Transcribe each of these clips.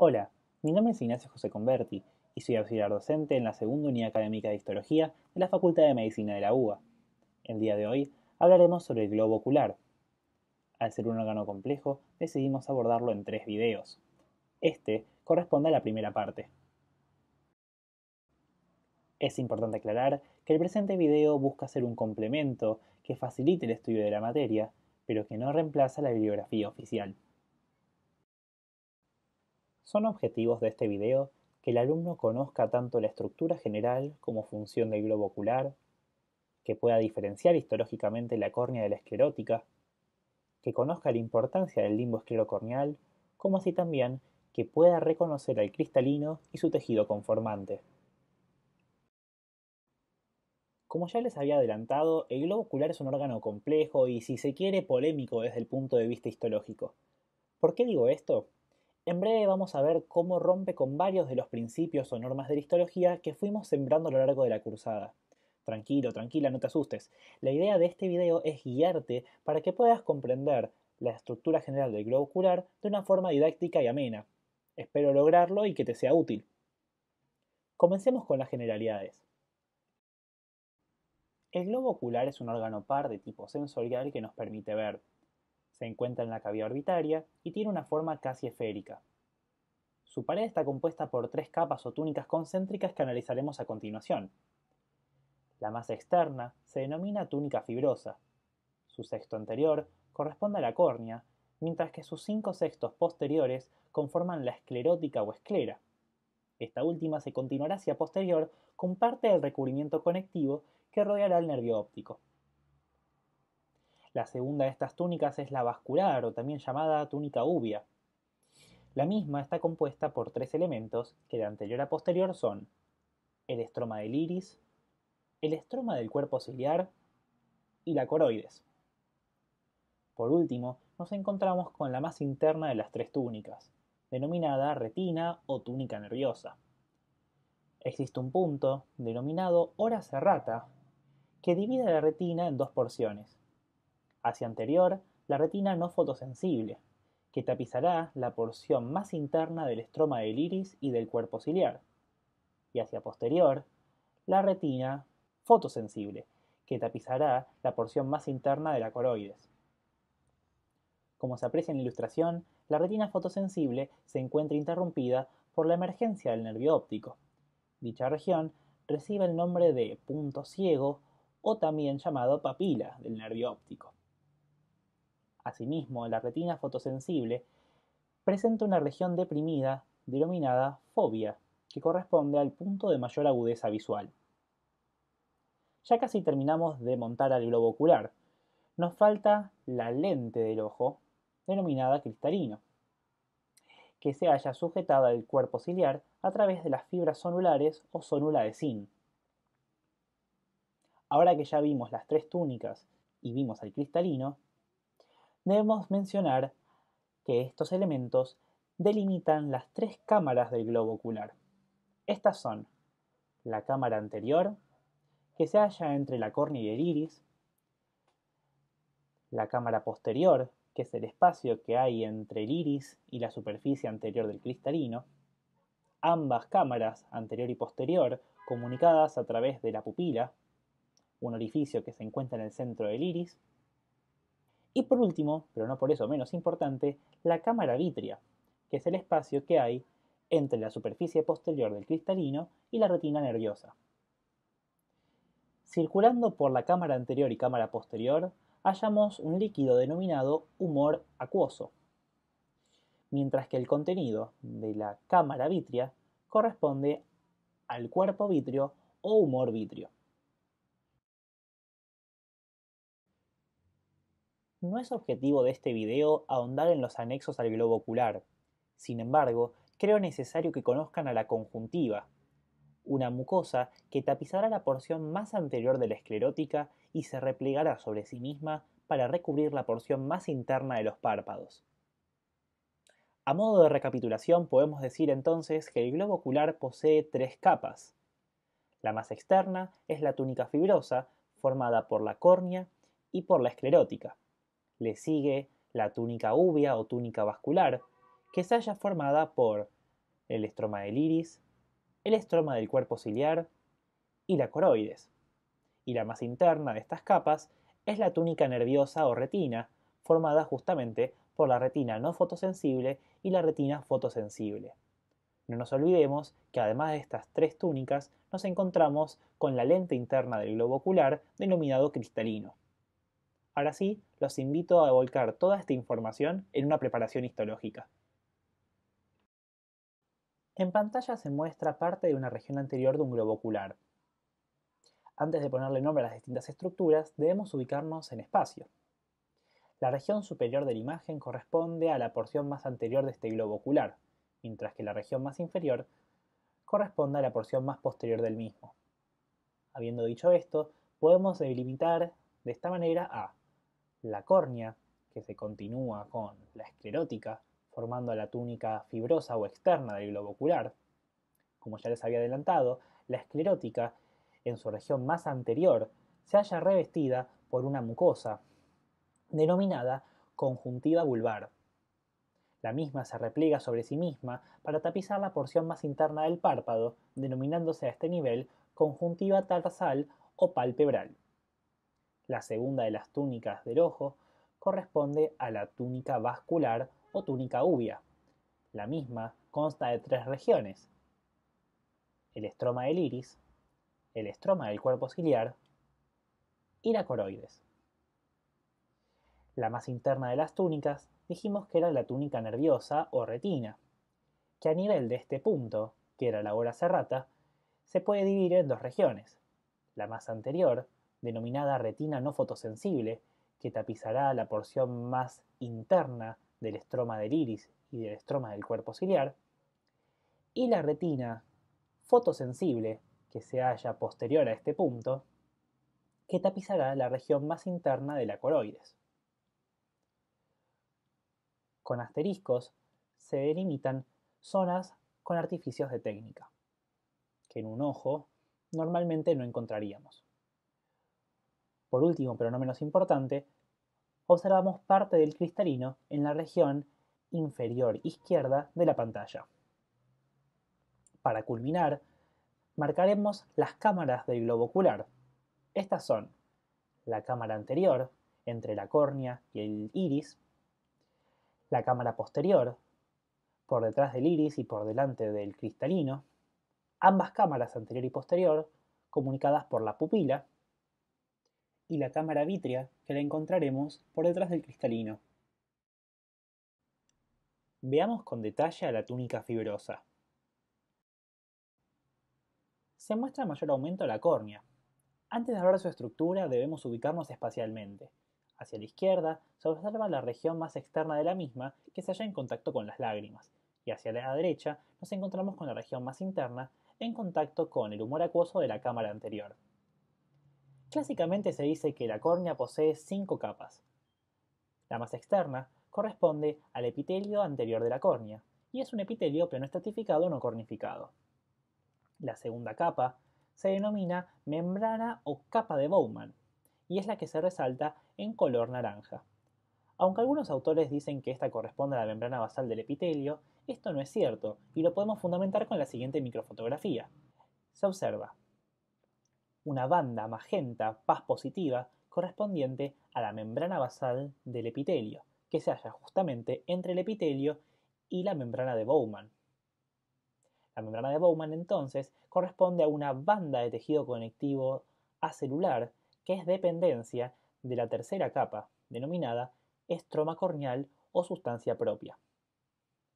Hola, mi nombre es Ignacio José Converti y soy auxiliar docente en la segunda unidad académica de Histología de la Facultad de Medicina de la UBA. El día de hoy hablaremos sobre el globo ocular. Al ser un órgano complejo, decidimos abordarlo en tres videos. Este corresponde a la primera parte. Es importante aclarar que el presente video busca ser un complemento que facilite el estudio de la materia, pero que no reemplaza la bibliografía oficial. Son objetivos de este video que el alumno conozca tanto la estructura general como función del globo ocular, que pueda diferenciar histológicamente la córnea de la esclerótica, que conozca la importancia del limbo esclerocorneal, como así también que pueda reconocer al cristalino y su tejido conformante. Como ya les había adelantado, el globo ocular es un órgano complejo y, si se quiere, polémico desde el punto de vista histológico. ¿Por qué digo esto? En breve vamos a ver cómo rompe con varios de los principios o normas de la histología que fuimos sembrando a lo largo de la cursada. Tranquilo, tranquila, no te asustes. La idea de este video es guiarte para que puedas comprender la estructura general del globo ocular de una forma didáctica y amena. Espero lograrlo y que te sea útil. Comencemos con las generalidades. El globo ocular es un órgano par de tipo sensorial que nos permite ver, se encuentra en la cavidad orbitaria y tiene una forma casi esférica. Su pared está compuesta por tres capas o túnicas concéntricas que analizaremos a continuación. La masa externa se denomina túnica fibrosa. Su sexto anterior corresponde a la córnea, mientras que sus cinco sextos posteriores conforman la esclerótica o esclera. Esta última se continuará hacia posterior con parte del recubrimiento conectivo que rodeará el nervio óptico. La segunda de estas túnicas es la vascular o también llamada túnica uvia. La misma está compuesta por tres elementos que de anterior a posterior son el estroma del iris, el estroma del cuerpo ciliar y la coroides. Por último, nos encontramos con la más interna de las tres túnicas, denominada retina o túnica nerviosa. Existe un punto, denominado hora serrata, que divide la retina en dos porciones, hacia anterior la retina no fotosensible, que tapizará la porción más interna del estroma del iris y del cuerpo ciliar, y hacia posterior la retina fotosensible, que tapizará la porción más interna de la coroides. Como se aprecia en la ilustración, la retina fotosensible se encuentra interrumpida por la emergencia del nervio óptico. Dicha región recibe el nombre de punto ciego o también llamado papila del nervio óptico. Asimismo, la retina fotosensible presenta una región deprimida denominada fobia, que corresponde al punto de mayor agudeza visual. Ya casi terminamos de montar al globo ocular. Nos falta la lente del ojo, denominada cristalino, que se halla sujetada al cuerpo ciliar a través de las fibras sonulares o sonula de zinc. Ahora que ya vimos las tres túnicas y vimos al cristalino, debemos mencionar que estos elementos delimitan las tres cámaras del globo ocular. Estas son la cámara anterior, que se halla entre la córnea y el iris, la cámara posterior, que es el espacio que hay entre el iris y la superficie anterior del cristalino, ambas cámaras, anterior y posterior, comunicadas a través de la pupila, un orificio que se encuentra en el centro del iris, y por último, pero no por eso menos importante, la cámara vitrea, que es el espacio que hay entre la superficie posterior del cristalino y la retina nerviosa. Circulando por la cámara anterior y cámara posterior, hallamos un líquido denominado humor acuoso, mientras que el contenido de la cámara vitrea corresponde al cuerpo vitrio o humor vitrio. No es objetivo de este video ahondar en los anexos al globo ocular. Sin embargo, creo necesario que conozcan a la conjuntiva, una mucosa que tapizará la porción más anterior de la esclerótica y se replegará sobre sí misma para recubrir la porción más interna de los párpados. A modo de recapitulación, podemos decir entonces que el globo ocular posee tres capas. La más externa es la túnica fibrosa, formada por la córnea y por la esclerótica. Le sigue la túnica uvia o túnica vascular, que se halla formada por el estroma del iris, el estroma del cuerpo ciliar y la coroides. Y la más interna de estas capas es la túnica nerviosa o retina, formada justamente por la retina no fotosensible y la retina fotosensible. No nos olvidemos que además de estas tres túnicas nos encontramos con la lente interna del globo ocular denominado cristalino. Ahora sí, los invito a volcar toda esta información en una preparación histológica. En pantalla se muestra parte de una región anterior de un globo ocular. Antes de ponerle nombre a las distintas estructuras, debemos ubicarnos en espacio. La región superior de la imagen corresponde a la porción más anterior de este globo ocular, mientras que la región más inferior corresponde a la porción más posterior del mismo. Habiendo dicho esto, podemos delimitar de esta manera a la córnea, que se continúa con la esclerótica, formando la túnica fibrosa o externa del globo ocular. Como ya les había adelantado, la esclerótica, en su región más anterior, se halla revestida por una mucosa, denominada conjuntiva vulvar. La misma se repliega sobre sí misma para tapizar la porción más interna del párpado, denominándose a este nivel conjuntiva tarsal o palpebral. La segunda de las túnicas del ojo corresponde a la túnica vascular o túnica uvia, La misma consta de tres regiones, el estroma del iris, el estroma del cuerpo ciliar y la coroides. La más interna de las túnicas dijimos que era la túnica nerviosa o retina, que a nivel de este punto, que era la hora serrata, se puede dividir en dos regiones, la más anterior denominada retina no fotosensible, que tapizará la porción más interna del estroma del iris y del estroma del cuerpo ciliar, y la retina fotosensible, que se halla posterior a este punto, que tapizará la región más interna de la coroides. Con asteriscos se delimitan zonas con artificios de técnica, que en un ojo normalmente no encontraríamos. Por último, pero no menos importante, observamos parte del cristalino en la región inferior izquierda de la pantalla. Para culminar, marcaremos las cámaras del globo ocular. Estas son la cámara anterior, entre la córnea y el iris, la cámara posterior, por detrás del iris y por delante del cristalino, ambas cámaras anterior y posterior, comunicadas por la pupila, y la cámara vitrea que la encontraremos por detrás del cristalino. Veamos con detalle a la túnica fibrosa. Se muestra mayor aumento a la córnea. Antes de hablar su estructura debemos ubicarnos espacialmente. Hacia la izquierda se observa la región más externa de la misma que se halla en contacto con las lágrimas, y hacia la derecha nos encontramos con la región más interna en contacto con el humor acuoso de la cámara anterior. Clásicamente se dice que la córnea posee cinco capas. La más externa corresponde al epitelio anterior de la córnea y es un epitelio no estratificado no cornificado. La segunda capa se denomina membrana o capa de Bowman y es la que se resalta en color naranja. Aunque algunos autores dicen que esta corresponde a la membrana basal del epitelio, esto no es cierto y lo podemos fundamentar con la siguiente microfotografía. Se observa una banda magenta paz positiva correspondiente a la membrana basal del epitelio, que se halla justamente entre el epitelio y la membrana de Bowman. La membrana de Bowman entonces corresponde a una banda de tejido conectivo acelular que es dependencia de la tercera capa, denominada estroma corneal o sustancia propia.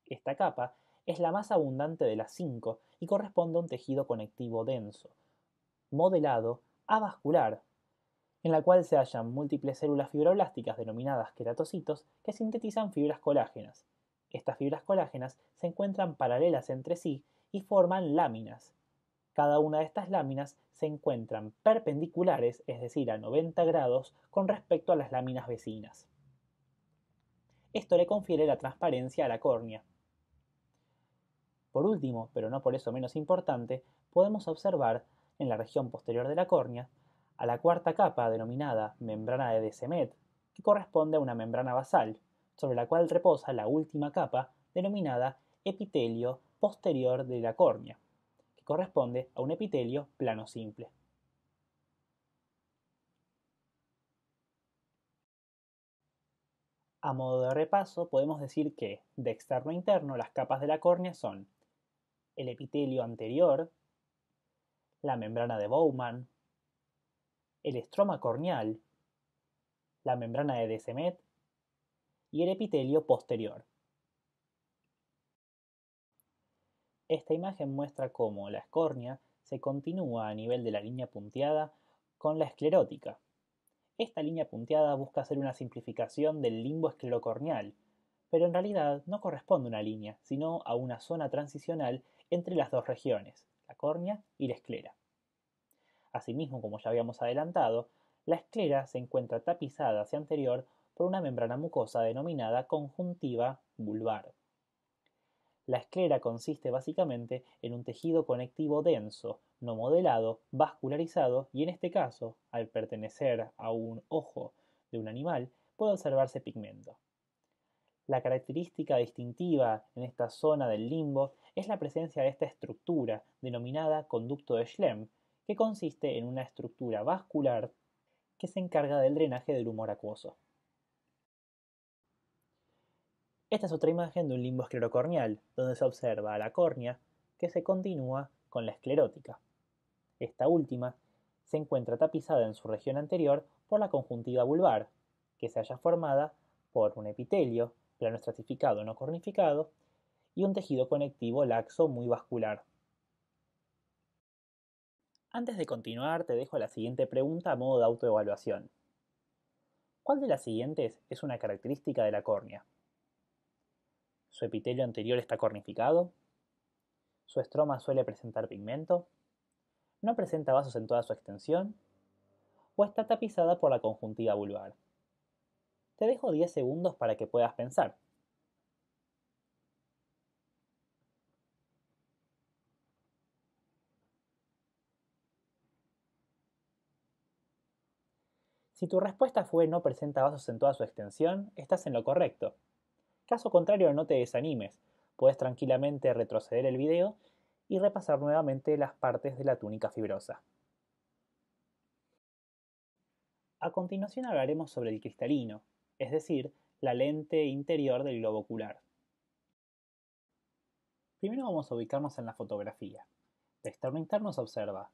Esta capa es la más abundante de las cinco y corresponde a un tejido conectivo denso, modelado a vascular, en la cual se hallan múltiples células fibroblásticas denominadas queratocitos que sintetizan fibras colágenas. Estas fibras colágenas se encuentran paralelas entre sí y forman láminas. Cada una de estas láminas se encuentran perpendiculares, es decir, a 90 grados con respecto a las láminas vecinas. Esto le confiere la transparencia a la córnea. Por último, pero no por eso menos importante, podemos observar en la región posterior de la córnea, a la cuarta capa denominada membrana de Descemet, que corresponde a una membrana basal, sobre la cual reposa la última capa denominada epitelio posterior de la córnea, que corresponde a un epitelio plano simple. A modo de repaso, podemos decir que, de externo a interno, las capas de la córnea son el epitelio anterior, la membrana de Bowman, el estroma corneal, la membrana de Descemet y el epitelio posterior. Esta imagen muestra cómo la escornea se continúa a nivel de la línea punteada con la esclerótica. Esta línea punteada busca hacer una simplificación del limbo esclerocorneal, pero en realidad no corresponde a una línea, sino a una zona transicional entre las dos regiones la córnea y la esclera. Asimismo, como ya habíamos adelantado, la esclera se encuentra tapizada hacia anterior por una membrana mucosa denominada conjuntiva vulvar. La esclera consiste básicamente en un tejido conectivo denso, no modelado, vascularizado y en este caso, al pertenecer a un ojo de un animal, puede observarse pigmento. La característica distintiva en esta zona del limbo es la presencia de esta estructura, denominada conducto de Schlemm, que consiste en una estructura vascular que se encarga del drenaje del humor acuoso. Esta es otra imagen de un limbo esclerocorneal, donde se observa a la córnea que se continúa con la esclerótica. Esta última se encuentra tapizada en su región anterior por la conjuntiva vulvar, que se halla formada por un epitelio plano estratificado no cornificado y un tejido conectivo laxo muy vascular. Antes de continuar, te dejo la siguiente pregunta a modo de autoevaluación. ¿Cuál de las siguientes es una característica de la córnea? ¿Su epitelio anterior está cornificado? ¿Su estroma suele presentar pigmento? ¿No presenta vasos en toda su extensión? ¿O está tapizada por la conjuntiva vulvar? Te dejo 10 segundos para que puedas pensar. Si tu respuesta fue no presenta vasos en toda su extensión, estás en lo correcto. Caso contrario, no te desanimes. Puedes tranquilamente retroceder el video y repasar nuevamente las partes de la túnica fibrosa. A continuación hablaremos sobre el cristalino, es decir, la lente interior del globo ocular. Primero vamos a ubicarnos en la fotografía. De externo a interno se observa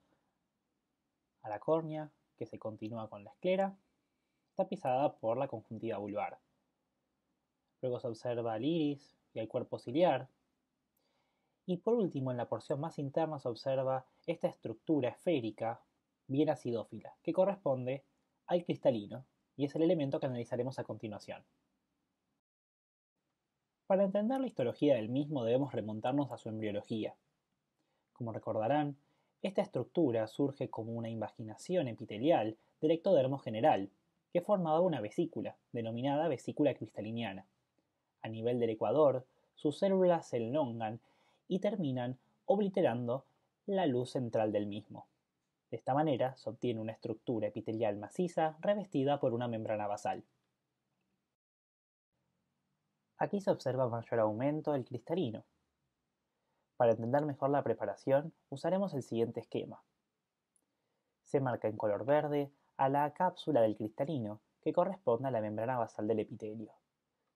a la córnea, que se continúa con la esclera, tapizada por la conjuntiva vulvar. Luego se observa al iris y al cuerpo ciliar. Y por último, en la porción más interna se observa esta estructura esférica bien acidófila, que corresponde al cristalino, y es el elemento que analizaremos a continuación. Para entender la histología del mismo debemos remontarnos a su embriología. Como recordarán, esta estructura surge como una invaginación epitelial del ectodermo general, que formaba una vesícula, denominada vesícula cristaliniana. A nivel del ecuador, sus células se elongan y terminan obliterando la luz central del mismo. De esta manera se obtiene una estructura epitelial maciza revestida por una membrana basal. Aquí se observa mayor aumento del cristalino. Para entender mejor la preparación, usaremos el siguiente esquema. Se marca en color verde a la cápsula del cristalino que corresponde a la membrana basal del epitelio.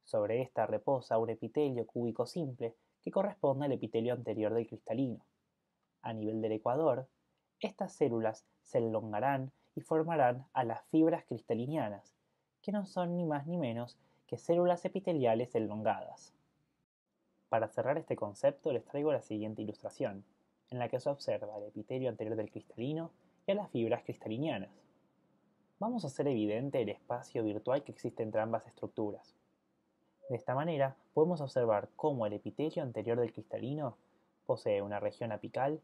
Sobre esta reposa un epitelio cúbico simple que corresponde al epitelio anterior del cristalino. A nivel del ecuador estas células se elongarán y formarán a las fibras cristalinianas, que no son ni más ni menos que células epiteliales elongadas. Para cerrar este concepto les traigo la siguiente ilustración, en la que se observa el epitelio anterior del cristalino y a las fibras cristalinianas. Vamos a hacer evidente el espacio virtual que existe entre ambas estructuras. De esta manera podemos observar cómo el epitelio anterior del cristalino posee una región apical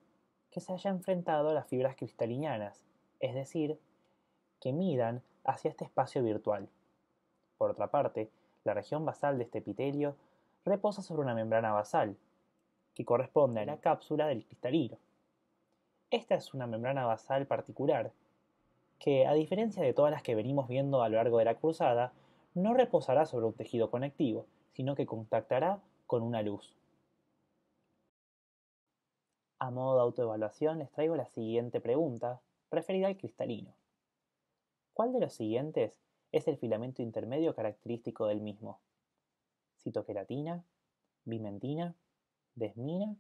que se haya enfrentado a las fibras cristalinianas, es decir, que midan hacia este espacio virtual. Por otra parte, la región basal de este epitelio reposa sobre una membrana basal, que corresponde a la cápsula del cristalino. Esta es una membrana basal particular, que a diferencia de todas las que venimos viendo a lo largo de la cruzada, no reposará sobre un tejido conectivo, sino que contactará con una luz. A modo de autoevaluación les traigo la siguiente pregunta, referida al cristalino. ¿Cuál de los siguientes es el filamento intermedio característico del mismo? ¿Citoqueratina, bimentina, desmina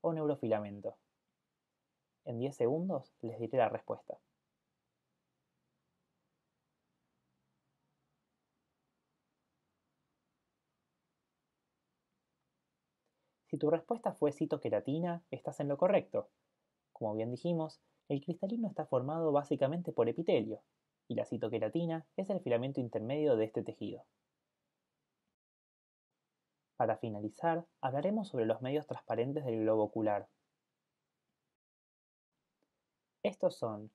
o neurofilamento? En 10 segundos les diré la respuesta. Si tu respuesta fue citoqueratina, estás en lo correcto. Como bien dijimos, el cristalino está formado básicamente por epitelio, y la citoqueratina es el filamento intermedio de este tejido. Para finalizar, hablaremos sobre los medios transparentes del globo ocular. Estos son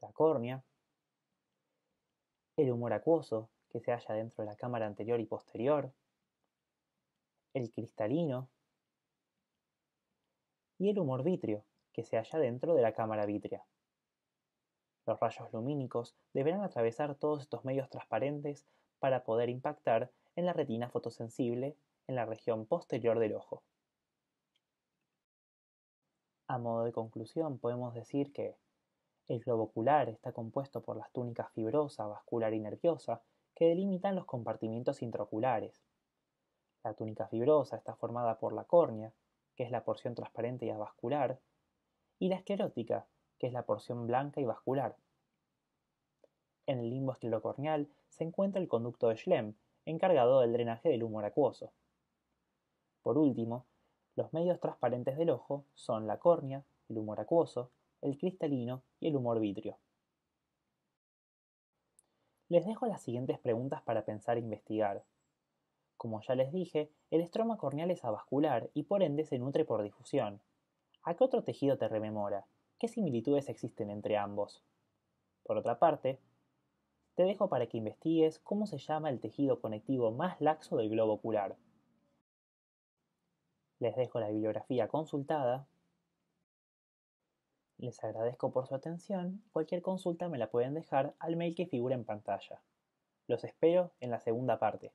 la córnea, el humor acuoso que se halla dentro de la cámara anterior y posterior, el cristalino, y el humor vitrio, que se halla dentro de la cámara vitrea. Los rayos lumínicos deberán atravesar todos estos medios transparentes para poder impactar en la retina fotosensible en la región posterior del ojo. A modo de conclusión, podemos decir que el globo ocular está compuesto por las túnicas fibrosa, vascular y nerviosa que delimitan los compartimientos intraoculares. La túnica fibrosa está formada por la córnea, que es la porción transparente y avascular, y la esclerótica, que es la porción blanca y vascular. En el limbo esclerocorneal se encuentra el conducto de Schlemm, encargado del drenaje del humor acuoso. Por último, los medios transparentes del ojo son la córnea, el humor acuoso, el cristalino y el humor vitrio. Les dejo las siguientes preguntas para pensar e investigar. Como ya les dije, el estroma corneal es avascular y por ende se nutre por difusión. ¿A qué otro tejido te rememora? ¿Qué similitudes existen entre ambos? Por otra parte, te dejo para que investigues cómo se llama el tejido conectivo más laxo del globo ocular. Les dejo la bibliografía consultada. Les agradezco por su atención. Cualquier consulta me la pueden dejar al mail que figura en pantalla. Los espero en la segunda parte.